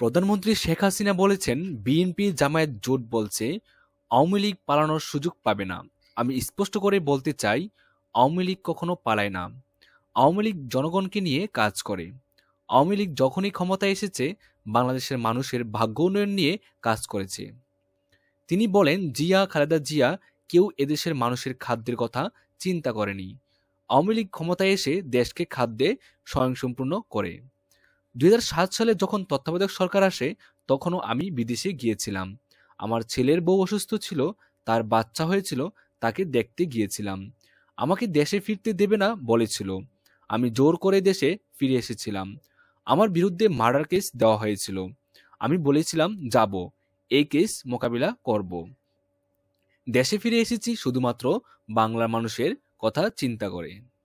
প্রধানমন্ত্রী শেখ হাসিনা বলেছেন বিএনপি জামায়াত জোট বলছে আওয়ামী লীগ পালানোর সুযোগ পাবে না আমি স্পষ্ট করে বলতে চাই আওয়ামী লীগ কখনো পালায় না আওয়ামী লীগ জনগণকে নিয়ে কাজ করে আওয়ামী লীগ যখনই ক্ষমতায় এসেছে বাংলাদেশের মানুষের ভাগ্য উন্নয়ন নিয়ে কাজ করেছে তিনি বলেন জিয়া খালেদা জিয়া কেউ এদেশের মানুষের খাদ্যের কথা চিন্তা করেনি আওয়ামী লীগ ক্ষমতায় এসে দেশকে খাদ্যে স্বয়ংসম্পূর্ণ করে দুই সালে যখন তত্ত্বাবধায়ক সরকার আসে তখনও আমি বিদেশে গিয়েছিলাম আমার ছেলের বউ অসুস্থ ছিল তার বাচ্চা হয়েছিল তাকে দেখতে গিয়েছিলাম আমাকে দেশে ফিরতে দেবে না বলেছিল আমি জোর করে দেশে ফিরে এসেছিলাম আমার বিরুদ্ধে মার্ডার কেস দেওয়া হয়েছিল আমি বলেছিলাম যাব এই কেস মোকাবিলা করব দেশে ফিরে এসেছি শুধুমাত্র বাংলার মানুষের কথা চিন্তা করে